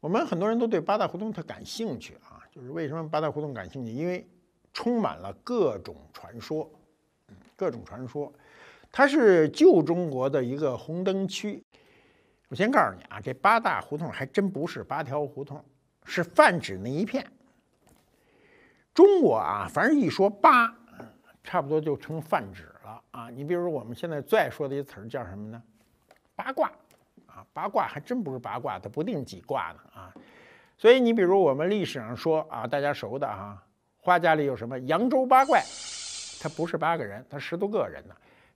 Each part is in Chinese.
我们很多人都对八大胡同特感兴趣啊，就是为什么八大胡同感兴趣？因为充满了各种传说，各种传说。它是旧中国的一个红灯区。我先告诉你啊，这八大胡同还真不是八条胡同，是泛指那一片。中国啊，凡是一说八，差不多就成泛指了啊。你比如我们现在最爱说的一词儿叫什么呢？八卦。八卦还真不是八卦，它不定几卦呢啊！所以你比如我们历史上说啊，大家熟的啊，画家里有什么扬州八怪，他不是八个人，他十多个人呢。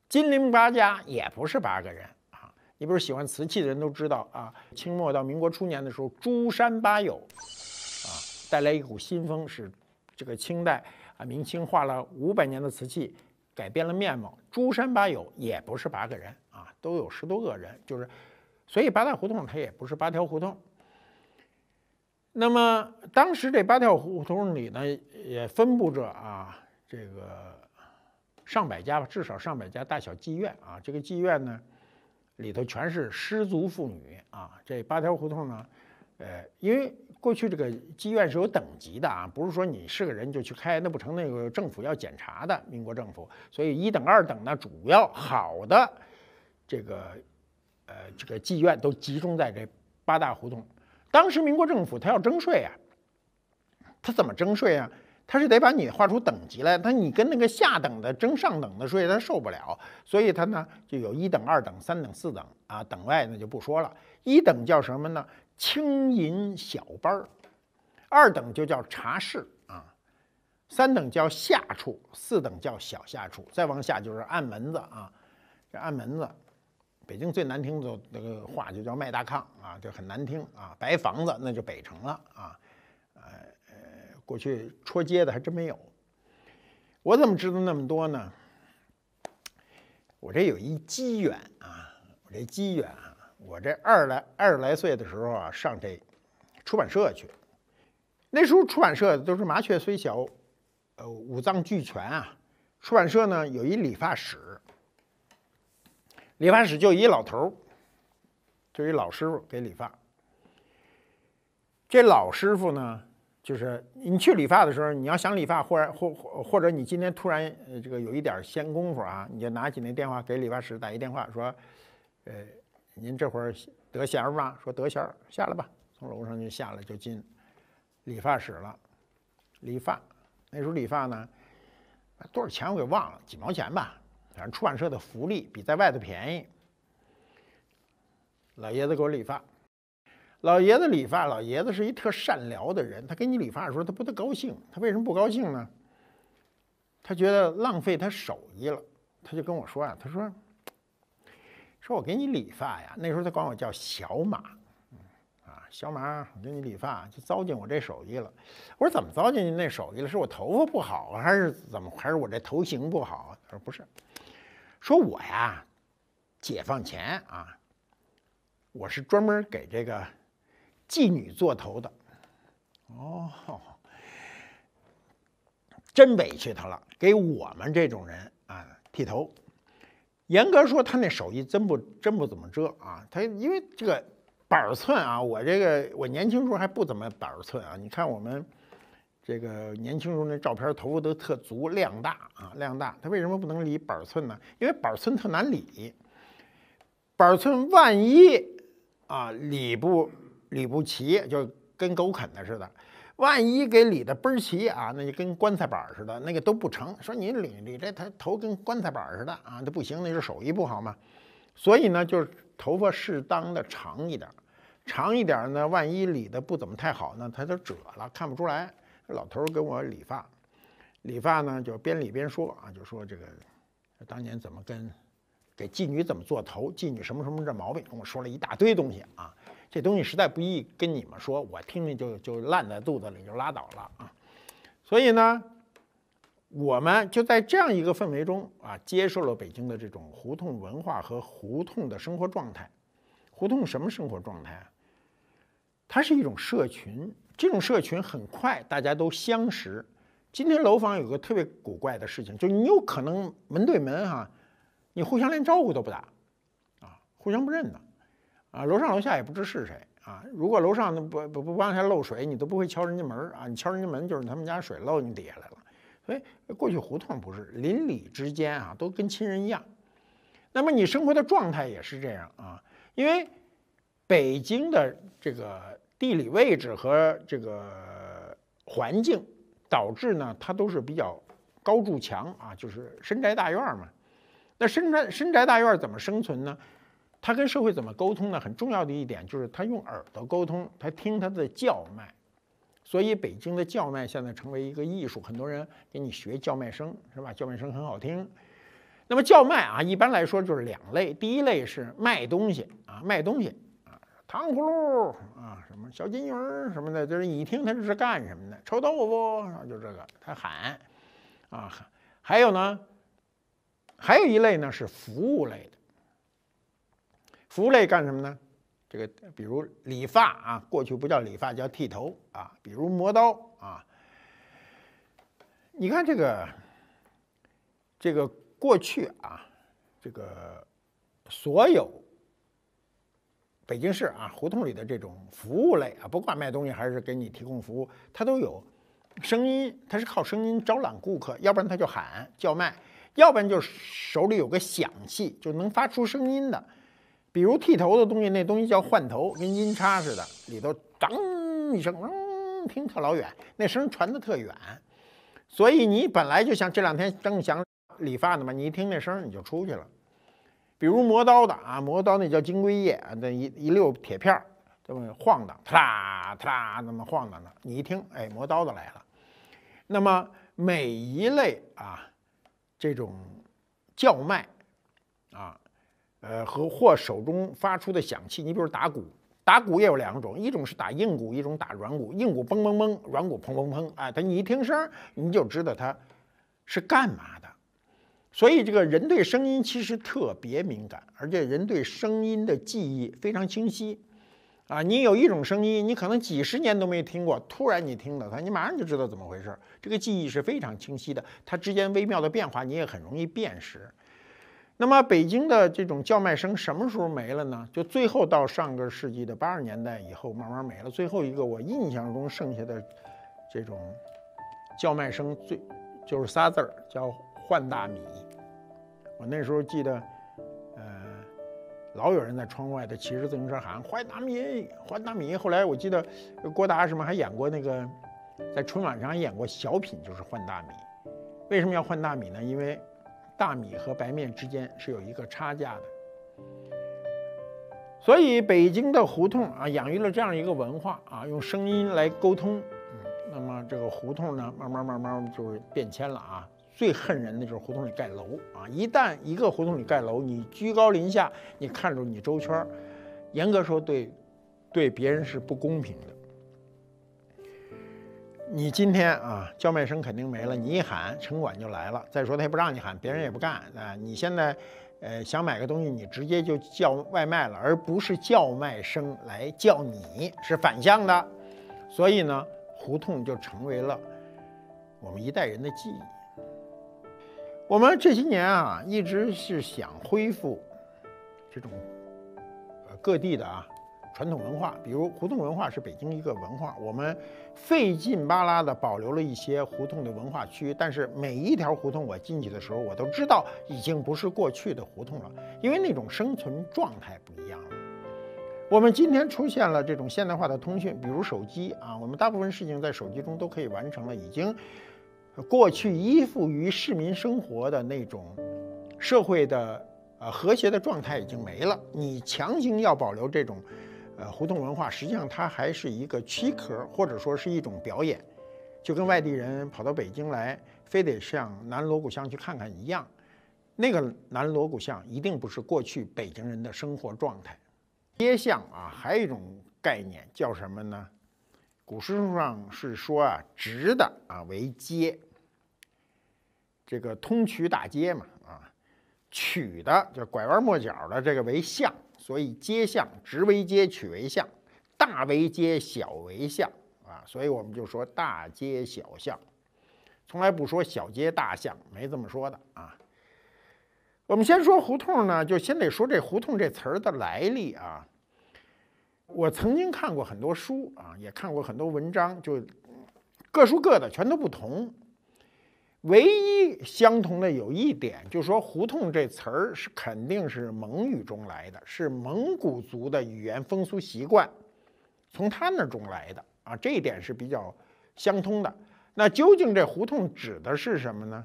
金陵八家也不是八个人啊。你比如喜欢瓷器的人都知道啊，清末到民国初年的时候，珠山八友啊带来一股新风，使这个清代啊明清画了五百年的瓷器改变了面貌。珠山八友也不是八个人啊，都有十多个人，就是。所以八大胡同它也不是八条胡同。那么当时这八条胡同里呢，也分布着啊这个上百家吧，至少上百家大小妓院啊。这个妓院呢，里头全是失足妇女啊。这八条胡同呢，呃，因为过去这个妓院是有等级的啊，不是说你是个人就去开那不成，那个政府要检查的，民国政府。所以一等二等呢，主要好的这个。呃，这个妓院都集中在这八大胡同。当时民国政府他要征税啊，他怎么征税啊？他是得把你划出等级来。他你跟那个下等的征上等的税，他受不了。所以他呢，就有一等、二等、三等、四等啊，等外那就不说了。一等叫什么呢？轻银小班儿。二等就叫茶室啊。三等叫下处，四等叫小下处。再往下就是暗门子啊，这暗门子。北京最难听的那个话就叫“卖大炕”啊，就很难听啊。白房子那就北城了啊，呃，过去戳街的还真没有。我怎么知道那么多呢？我这有一机缘啊，我这机缘啊，我这二来二十来岁的时候啊，上这出版社去。那时候出版社都是麻雀虽小，呃，五脏俱全啊。出版社呢有一理发室。理发室就一老头儿，就一老师傅给理发。这老师傅呢，就是你去理发的时候，你要想理发，或者或或或者你今天突然这个有一点闲工夫啊，你就拿起那电话给理发室打一电话，说：“呃，您这会儿得闲儿吗？”说：“得闲儿，下来吧。”从楼上就下来就进理发室了，理发。那时候理发呢，多少钱我给忘了，几毛钱吧。反正出版社的福利比在外头便宜。老爷子给我理发，老爷子理发，老爷子是一特善聊的人。他给你理发的时候，他不得高兴。他为什么不高兴呢？他觉得浪费他手艺了。他就跟我说啊，他说：“说我给你理发呀。”那时候他管我叫小马。小马，我给你理发，就糟践我这手艺了。我说怎么糟践你那手艺了？是我头发不好，还是怎么？还是我这头型不好？他说不是，说我呀，解放前啊，我是专门给这个妓女做头的。哦，真委屈他了，给我们这种人啊剃头。严格说，他那手艺真不真不怎么遮啊。他因为这个。板寸啊，我这个我年轻时候还不怎么板寸啊。你看我们这个年轻时候那照片，头发都特足，量大啊，量大。他为什么不能理板寸呢？因为板寸特难理，板寸万一啊理不理不齐，就跟狗啃的似的。万一给理的倍儿齐啊，那就跟棺材板似的，那个都不成。说你理理这他头跟棺材板似的啊，那不行，那是手艺不好嘛。所以呢，就是头发适当的长一点。长一点呢，万一理的不怎么太好呢，它就褶了，看不出来。老头跟我理发，理发呢就边理边说啊，就说这个当年怎么跟给妓女怎么做头，妓女什么什么这毛病，跟我说了一大堆东西啊。这东西实在不易跟你们说，我听听就就烂在肚子里就拉倒了啊。所以呢，我们就在这样一个氛围中啊，接受了北京的这种胡同文化和胡同的生活状态。胡同什么生活状态？啊？它是一种社群，这种社群很快大家都相识。今天楼房有个特别古怪的事情，就是你有可能门对门哈，你互相连招呼都不打，啊，互相不认的，啊，楼上楼下也不知是谁啊。如果楼上不不不往下漏水，你都不会敲人家门啊。你敲人家门就是他们家水漏你底下来了。所以过去胡同不是邻里之间啊，都跟亲人一样。那么你生活的状态也是这样啊，因为北京的这个。地理位置和这个环境导致呢，它都是比较高筑墙啊，就是深宅大院嘛。那深宅深宅大院怎么生存呢？它跟社会怎么沟通呢？很重要的一点就是它用耳朵沟通，它听它的叫卖。所以北京的叫卖现在成为一个艺术，很多人给你学叫卖声是吧？叫卖声很好听。那么叫卖啊，一般来说就是两类，第一类是卖东西啊，卖东西啊，糖葫芦。什么小金鱼儿什么的，就是你听他这是干什么的？臭豆腐，就这个他喊，啊，还有呢，还有一类呢是服务类的。服务类干什么呢？这个比如理发啊，过去不叫理发，叫剃头啊。比如磨刀啊。你看这个，这个过去啊，这个所有。北京市啊，胡同里的这种服务类啊，不管卖东西还是给你提供服务，它都有声音，它是靠声音招揽顾客，要不然他就喊叫卖，要不然就手里有个响器，就能发出声音的。比如剃头的东西，那东西叫换头，跟音叉似的，里头噔一声，听特老远，那声传的特远。所以你本来就像这两天正想理发呢嘛，你一听那声，你就出去了。比如磨刀的啊，磨刀那叫金龟叶啊，那一一溜铁片儿这么晃荡，啪啦，那么晃荡的，你一听，哎，磨刀的来了。那么每一类啊，这种叫卖啊，呃，和或手中发出的响器，你比如打鼓，打鼓也有两种，一种是打硬鼓，一种打软鼓。硬鼓嘣嘣嘣，软鼓砰砰砰，哎，他你一听声，你就知道他是干嘛。所以这个人对声音其实特别敏感，而且人对声音的记忆非常清晰，啊，你有一种声音，你可能几十年都没听过，突然你听到它，你马上就知道怎么回事。这个记忆是非常清晰的，它之间微妙的变化你也很容易辨识。那么北京的这种叫卖声什么时候没了呢？就最后到上个世纪的八十年代以后，慢慢没了。最后一个我印象中剩下的这种叫卖声，最就是仨字儿叫换大米。我那时候记得，呃，老有人在窗外的骑着自行车喊“换大米，换大米”。后来我记得郭达什么还演过那个，在春晚上演过小品，就是换大米。为什么要换大米呢？因为大米和白面之间是有一个差价的。所以北京的胡同啊，养育了这样一个文化啊，用声音来沟通。那么这个胡同呢，慢慢慢慢就是变迁了啊。最恨人的就是胡同里盖楼啊！一旦一个胡同里盖楼，你居高临下，你看着你周圈，严格说对，对别人是不公平的。你今天啊，叫卖声肯定没了，你一喊，城管就来了。再说他也不让你喊，别人也不干啊。你现在，呃，想买个东西，你直接就叫外卖了，而不是叫卖声来叫你，是反向的。所以呢，胡同就成为了我们一代人的记忆。我们这些年啊，一直是想恢复这种各地的啊传统文化，比如胡同文化是北京一个文化，我们费劲巴拉的保留了一些胡同的文化区，但是每一条胡同我进去的时候，我都知道已经不是过去的胡同了，因为那种生存状态不一样了。我们今天出现了这种现代化的通讯，比如手机啊，我们大部分事情在手机中都可以完成了，已经。过去依附于市民生活的那种社会的呃和谐的状态已经没了。你强行要保留这种呃胡同文化，实际上它还是一个躯壳，或者说是一种表演，就跟外地人跑到北京来，非得上南锣鼓巷去看看一样。那个南锣鼓巷一定不是过去北京人的生活状态。街巷啊，还有一种概念叫什么呢？古书上是说啊，直的啊为街，这个通衢大街嘛啊，曲的就拐弯抹角的这个为巷，所以街巷直为街，曲为巷，大为街，小为巷啊，所以我们就说大街小巷，从来不说小街大巷，没这么说的啊。我们先说胡同呢，就先得说这胡同这词儿的来历啊。我曾经看过很多书啊，也看过很多文章，就各说各的，全都不同。唯一相同的有一点，就是说“胡同”这词儿是肯定是蒙语中来的，是蒙古族的语言风俗习惯从他那儿中来的啊，这一点是比较相通的。那究竟这胡同指的是什么呢？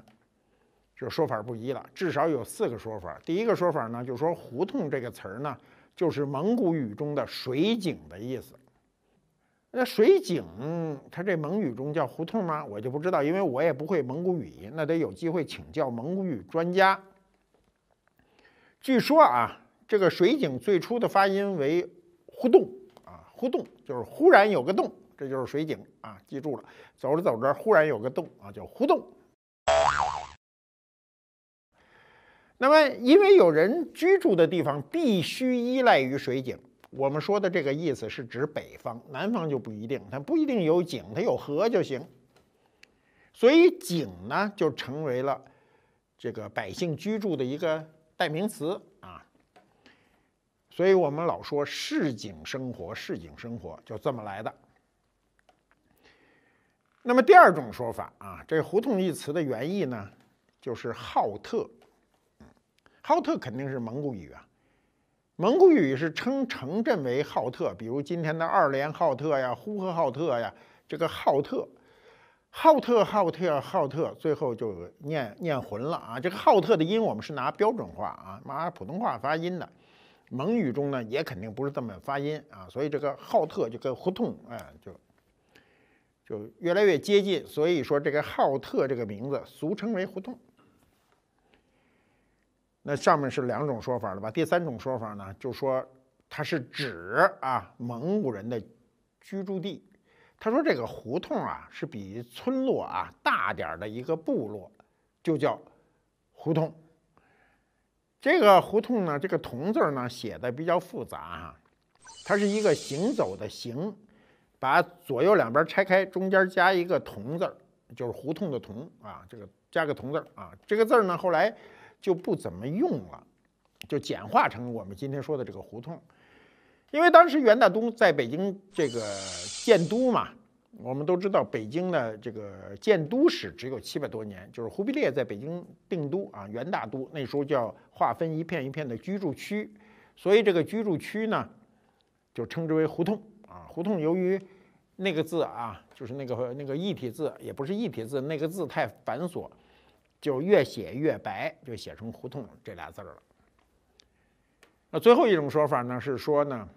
就说法不一了，至少有四个说法。第一个说法呢，就是说“胡同”这个词儿呢。就是蒙古语中的水井的意思。那水井，它这蒙古语中叫胡同吗？我就不知道，因为我也不会蒙古语，那得有机会请教蒙古语专家。据说啊，这个水井最初的发音为“互洞”啊，“互洞”就是忽然有个洞，这就是水井啊。记住了，走着走着忽然有个洞啊，叫“互洞”。那么，因为有人居住的地方必须依赖于水井，我们说的这个意思是指北方，南方就不一定，它不一定有井，它有河就行。所以井呢，就成为了这个百姓居住的一个代名词啊。所以我们老说市井生活，市井生活就这么来的。那么第二种说法啊，这胡同一词的原意呢，就是浩特。浩特肯定是蒙古语啊，蒙古语是称城镇为浩特，比如今天的二连浩特呀、呼和浩特呀，这个浩特，浩特浩特浩特，最后就念念混了啊。这个浩特的音我们是拿标准化啊，拿普通话发音的，蒙语中呢也肯定不是这么发音啊，所以这个浩特就跟胡同哎就就越来越接近，所以说这个浩特这个名字俗称为胡同。那上面是两种说法了吧？第三种说法呢，就说它是指啊蒙古人的居住地。他说这个胡同啊是比村落啊大点儿的一个部落，就叫胡同。这个胡同呢，这个“同”字呢写的比较复杂啊，它是一个行走的“行”，把左右两边拆开，中间加一个“同”字儿，就是胡同的“同”啊。这个加个“同”字儿啊，这个字儿呢后来。就不怎么用了，就简化成我们今天说的这个胡同。因为当时元大都在北京这个建都嘛，我们都知道北京的这个建都史只有七百多年，就是忽必烈在北京定都啊，元大都那时候叫划分一片一片的居住区，所以这个居住区呢就称之为胡同啊。胡同由于那个字啊，就是那个那个异体字，也不是异体字，那个字太繁琐。就越写越白，就写成胡同这俩字儿了。那最后一种说法呢，是说呢，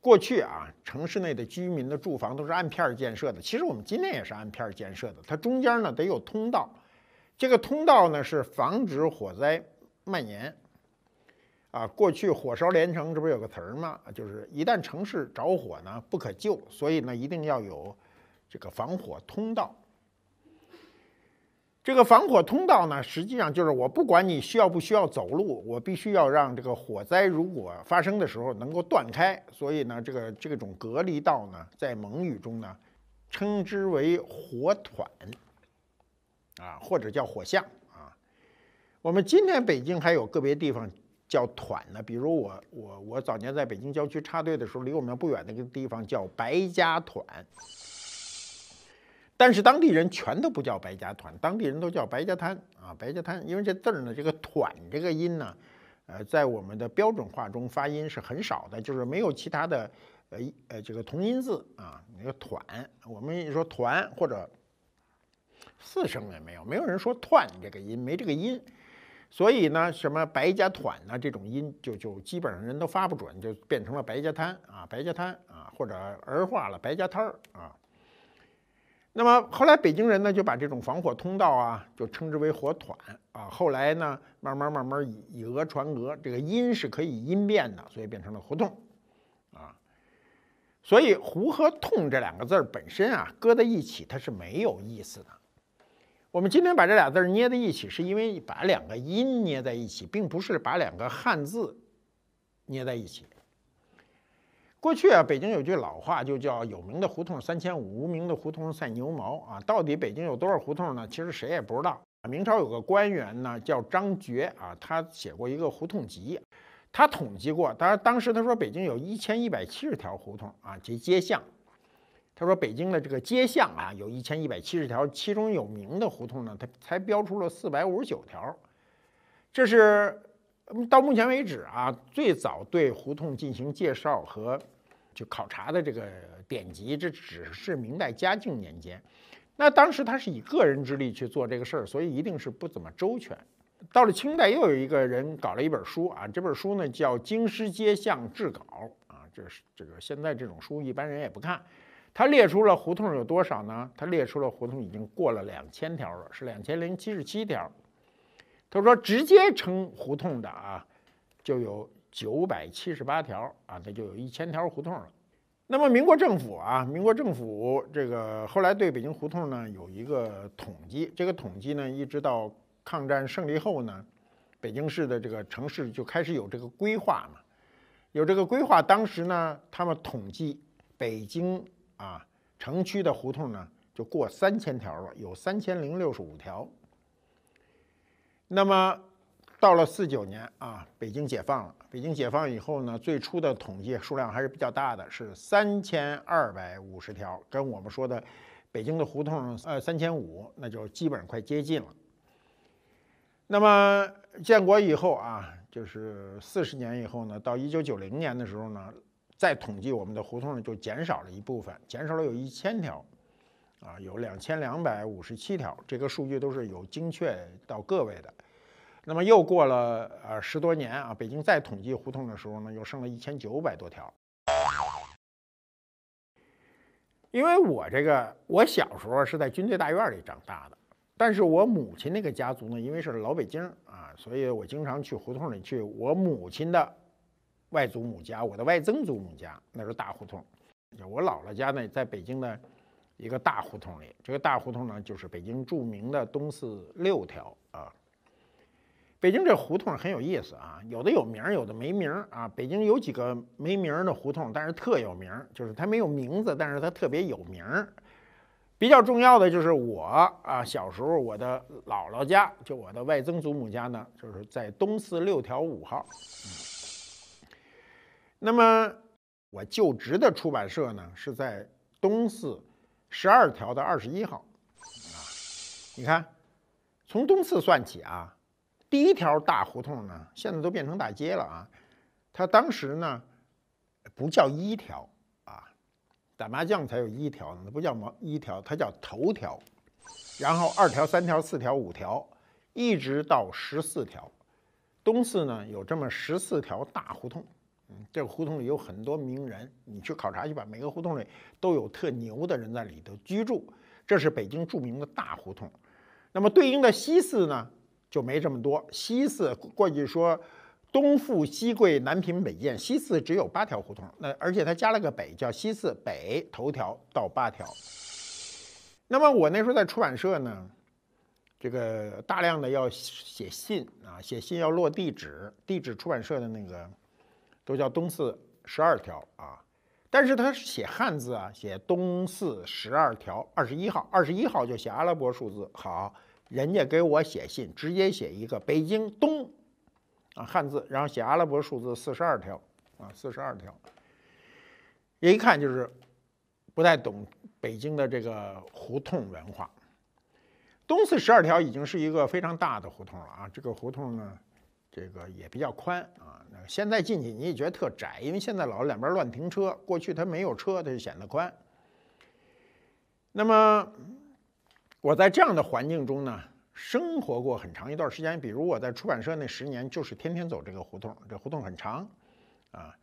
过去啊，城市内的居民的住房都是按片建设的，其实我们今天也是按片建设的，它中间呢得有通道，这个通道呢是防止火灾蔓延。啊，过去火烧连城，这不是有个词儿吗？就是一旦城市着火呢不可救，所以呢一定要有这个防火通道。这个防火通道呢，实际上就是我不管你需要不需要走路，我必须要让这个火灾如果发生的时候能够断开。所以呢，这个这种隔离道呢，在蒙语中呢，称之为火团，啊，或者叫火巷啊。我们今天北京还有个别地方叫团呢，比如我我我早年在北京郊区插队的时候，离我们不远那个地方叫白家团。但是当地人全都不叫白家团，当地人都叫白家滩啊，白家滩。因为这字儿呢，这个“团”这个音呢，呃，在我们的标准化中发音是很少的，就是没有其他的，呃呃，这个同音字啊，那个“团”，我们说“团”或者四声也没有，没有人说“团”这个音，没这个音。所以呢，什么白家团呢这种音，就就基本上人都发不准，就变成了白家滩啊，白家滩啊，或者儿化了白家滩儿啊。那么后来北京人呢，就把这种防火通道啊，就称之为火团啊。后来呢，慢慢慢慢以以讹传讹，这个音是可以音变的，所以变成了胡同啊。所以“胡”和“痛”这两个字本身啊，搁在一起它是没有意思的。我们今天把这俩字捏在一起，是因为把两个音捏在一起，并不是把两个汉字捏在一起。过去啊，北京有句老话，就叫“有名的胡同三千五，无名的胡同赛牛毛”啊。到底北京有多少胡同呢？其实谁也不知道。明朝有个官员呢，叫张觉啊，他写过一个《胡同集》，他统计过，他说当时他说北京有一千一百七十条胡同啊，及街巷。他说北京的这个街巷啊，有一千一百七十条，其中有名的胡同呢，他才标出了四百五十九条。这是。到目前为止啊，最早对胡同进行介绍和就考察的这个典籍，这只是明代嘉靖年间。那当时他是以个人之力去做这个事儿，所以一定是不怎么周全。到了清代，又有一个人搞了一本书啊，这本书呢叫《京师街巷志稿》啊，这是这个现在这种书一般人也不看。他列出了胡同有多少呢？他列出了胡同已经过了两千条了，是两千零七十七条。他说：“直接称胡同的啊，就有九百七十八条啊，那就有一千条胡同了。那么民国政府啊，民国政府这个后来对北京胡同呢有一个统计，这个统计呢一直到抗战胜利后呢，北京市的这个城市就开始有这个规划嘛，有这个规划。当时呢，他们统计北京啊城区的胡同呢就过三千条了，有三千零六十五条。”那么到了四九年啊，北京解放了。北京解放以后呢，最初的统计数量还是比较大的，是三千二百五十条，跟我们说的北京的胡同，呃，三千五，那就基本快接近了。那么建国以后啊，就是四十年以后呢，到一九九零年的时候呢，再统计我们的胡同就减少了一部分，减少了有一千条。啊，有两千两百五十七条，这个数据都是有精确到个位的。那么又过了呃十多年啊，北京再统计胡同的时候呢，又剩了一千九百多条。因为我这个我小时候是在军队大院里长大的，但是我母亲那个家族呢，因为是老北京啊，所以我经常去胡同里去我母亲的外祖母家、我的外曾祖母家，那是大胡同。我姥姥家呢，在北京的。一个大胡同里，这个大胡同呢，就是北京著名的东四六条啊。北京这胡同很有意思啊，有的有名，有的没名啊。北京有几个没名的胡同，但是特有名，就是它没有名字，但是它特别有名。比较重要的就是我啊，小时候我的姥姥家，就我的外曾祖母家呢，就是在东四六条五号。那么我就职的出版社呢，是在东四。十二条的二十一号，你看，从东四算起啊，第一条大胡同呢，现在都变成大街了啊。它当时呢，不叫一条啊，打麻将才有一条呢，不叫毛一条，它叫头条。然后二条、三条、四条、五条，一直到十四条。东四呢，有这么十四条大胡同。这个胡同里有很多名人，你去考察去吧。每个胡同里都有特牛的人在里头居住。这是北京著名的大胡同。那么对应的西四呢，就没这么多。西四过去说东富西贵南平北贱，西四只有八条胡同。那而且它加了个北，叫西四北头条到八条。那么我那时候在出版社呢，这个大量的要写信啊，写信要落地址，地址出版社的那个。都叫东四十二条啊，但是他写汉字啊，写东四十二条二十一号，二十一号就写阿拉伯数字。好，人家给我写信，直接写一个北京东啊汉字，然后写阿拉伯数字四十二条啊四十二条。一看就是不太懂北京的这个胡同文化。东四十二条已经是一个非常大的胡同了啊，这个胡同呢。这个也比较宽啊，那现在进去你也觉得特窄，因为现在老两边乱停车，过去它没有车，它就显得宽。那么我在这样的环境中呢，生活过很长一段时间。比如我在出版社那十年，就是天天走这个胡同，这胡同很长啊。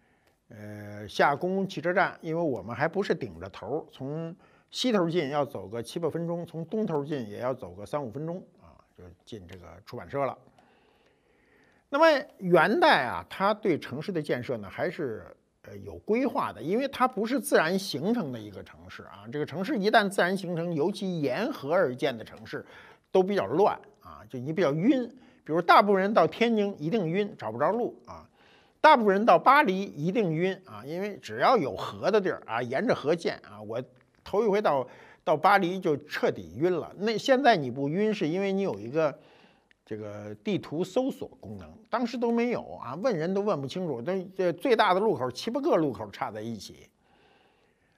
呃，下公共汽车站，因为我们还不是顶着头，从西头进要走个七八分钟，从东头进也要走个三五分钟啊，就进这个出版社了。那么元代啊，它对城市的建设呢，还是呃有规划的，因为它不是自然形成的一个城市啊。这个城市一旦自然形成，尤其沿河而建的城市，都比较乱啊，就你比较晕。比如大部分人到天津一定晕，找不着路啊；大部分人到巴黎一定晕啊，因为只要有河的地儿啊，沿着河建啊，我头一回到到巴黎就彻底晕了。那现在你不晕，是因为你有一个。这个地图搜索功能当时都没有啊，问人都问不清楚，但这最大的路口七八个路口差在一起。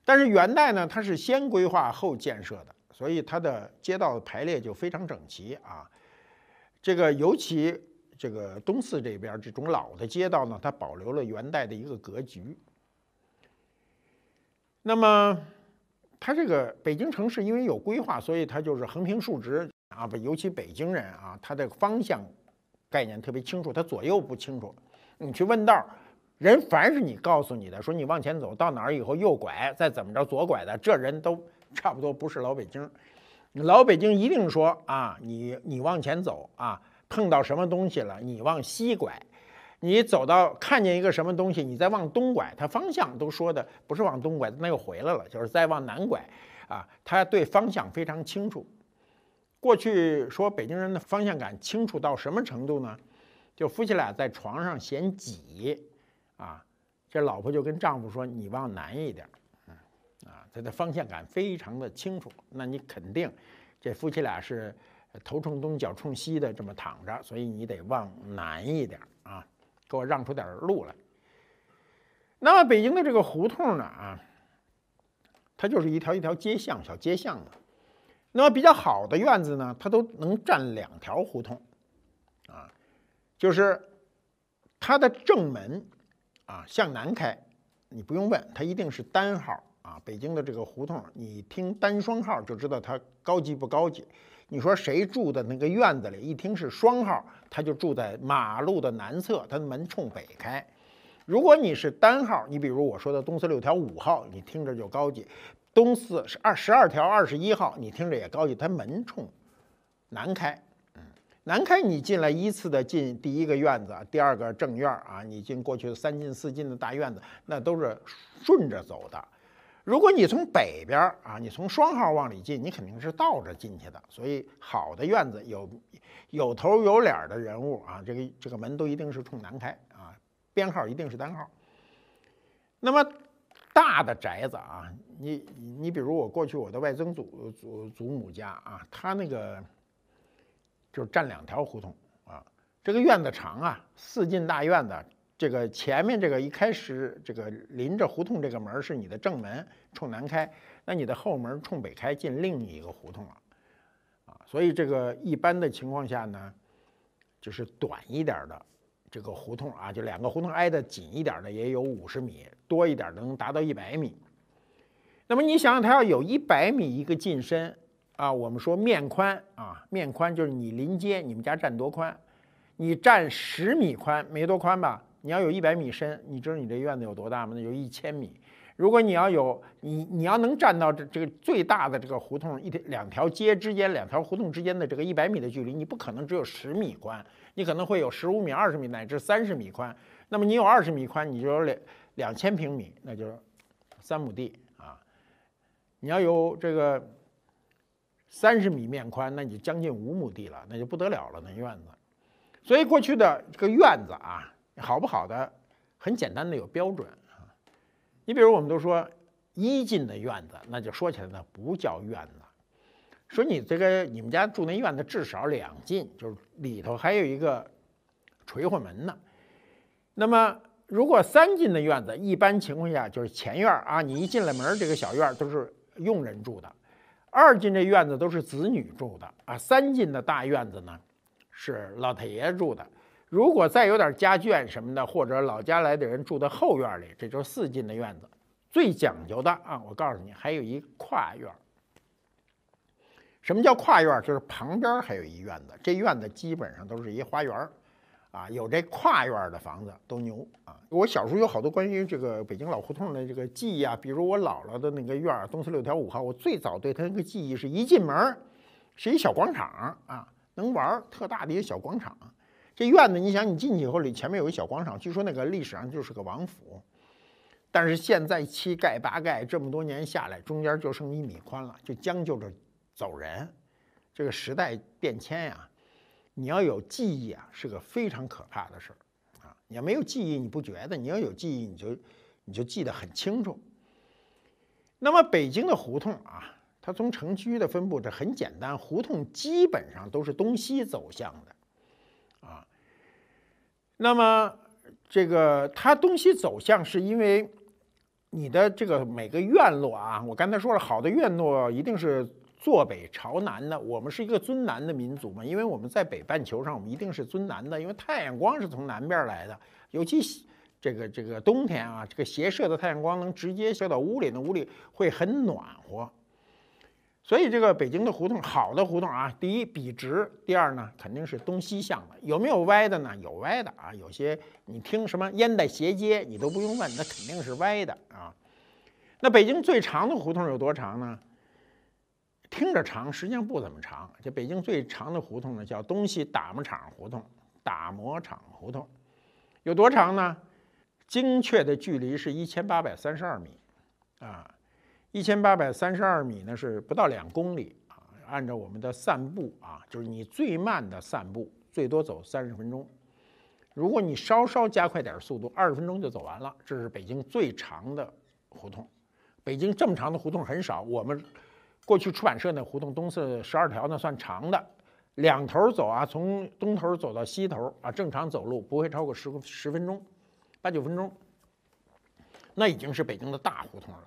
但是元代呢，它是先规划后建设的，所以它的街道排列就非常整齐啊。这个尤其这个东四这边这种老的街道呢，它保留了元代的一个格局。那么它这个北京城市因为有规划，所以它就是横平竖直。啊不，尤其北京人啊，他的方向概念特别清楚，他左右不清楚。你去问道，人凡是你告诉你的，说你往前走到哪儿以后右拐，再怎么着左拐的，这人都差不多不是老北京。老北京一定说啊，你你往前走啊，碰到什么东西了，你往西拐，你走到看见一个什么东西，你再往东拐，他方向都说的不是往东拐，那又回来了，就是再往南拐啊，他对方向非常清楚。过去说北京人的方向感清楚到什么程度呢？就夫妻俩在床上嫌挤，啊，这老婆就跟丈夫说：“你往南一点。”嗯，啊，他的方向感非常的清楚。那你肯定，这夫妻俩是头冲东脚冲西的这么躺着，所以你得往南一点啊，给我让出点路来。那么北京的这个胡同呢？啊，它就是一条一条街巷、小街巷的。那么比较好的院子呢，它都能占两条胡同，啊，就是它的正门啊向南开，你不用问，它一定是单号啊。北京的这个胡同，你听单双号就知道它高级不高级。你说谁住的那个院子里，一听是双号，他就住在马路的南侧，他的门冲北开。如果你是单号，你比如我说的东四六条五号，你听着就高级。东四是二十二条二十一号，你听着也高级。它门冲南开，嗯，南开你进来依次的进第一个院子，第二个正院啊，你进过去的三进四进的大院子，那都是顺着走的。如果你从北边啊，你从双号往里进，你肯定是倒着进去的。所以好的院子有有头有脸的人物啊，这个这个门都一定是冲南开啊，编号一定是单号。那么。大的宅子啊，你你比如我过去我的外曾祖祖祖母家啊，他那个就占两条胡同啊，这个院子长啊，四进大院子，这个前面这个一开始这个临着胡同这个门是你的正门，冲南开，那你的后门冲北开进另一个胡同了，啊，所以这个一般的情况下呢，就是短一点的。这个胡同啊，就两个胡同挨得紧一点的也有五十米多一点，能达到一百米。那么你想想，它要有一百米一个进深啊，我们说面宽啊，面宽就是你临街，你们家占多宽？你占十米宽，没多宽吧？你要有一百米深，你知道你这院子有多大吗？那就一千米。如果你要有你，你要能站到这这个最大的这个胡同一两条街之间两条胡同之间的这个一百米的距离，你不可能只有十米宽，你可能会有十五米、二十米乃至三十米宽。那么你有二十米宽，你就有两两千平米，那就是三亩地啊。你要有这个三十米面宽，那你将近五亩地了，那就不得了了。那院子，所以过去的这个院子啊，好不好的，很简单的有标准。你比如我们都说一进的院子，那就说起来呢不叫院子。说你这个你们家住那院子至少两进，就是里头还有一个垂花门呢。那么如果三进的院子，一般情况下就是前院儿啊，你一进了门儿这个小院儿都是佣人住的；二进这院子都是子女住的啊；三进的大院子呢是老太爷住的。如果再有点家眷什么的，或者老家来的人住在后院里，这就是四进的院子。最讲究的啊，我告诉你，还有一跨院。什么叫跨院？就是旁边还有一院子。这院子基本上都是一花园，啊，有这跨院的房子都牛啊！我小时候有好多关于这个北京老胡同的这个记忆啊，比如我姥姥的那个院儿，东四六条五号。我最早对它那个记忆是一进门是一小广场啊，能玩儿特大的一个小广场。这院子，你想你进去以后，里前面有一小广场。据说那个历史上就是个王府，但是现在七盖八盖这么多年下来，中间就剩一米宽了，就将就着走人。这个时代变迁呀，你要有记忆啊，是个非常可怕的事儿啊。你要没有记忆，你不觉得；你要有记忆，你就你就记得很清楚。那么北京的胡同啊，它从城区的分布这很简单，胡同基本上都是东西走向的。那么，这个它东西走向是因为，你的这个每个院落啊，我刚才说了，好的院落一定是坐北朝南的。我们是一个尊南的民族嘛，因为我们在北半球上，我们一定是尊南的，因为太阳光是从南边来的。尤其这个这个冬天啊，这个斜射的太阳光能直接射到屋里，那屋里会很暖和。所以这个北京的胡同，好的胡同啊，第一笔直，第二呢，肯定是东西向的。有没有歪的呢？有歪的啊，有些你听什么烟袋斜街，你都不用问，那肯定是歪的啊。那北京最长的胡同有多长呢？听着长，实际上不怎么长。这北京最长的胡同呢，叫东西打磨厂胡同，打磨厂胡同有多长呢？精确的距离是一千八百三十二米啊。一千八百三十二米呢，是不到两公里啊。按照我们的散步啊，就是你最慢的散步，最多走三十分钟。如果你稍稍加快点速度，二十分钟就走完了。这是北京最长的胡同。北京这么长的胡同很少。我们过去出版社那胡同东四十二条那算长的，两头走啊，从东头走到西头啊，正常走路不会超过十十分钟，八九分钟。那已经是北京的大胡同了。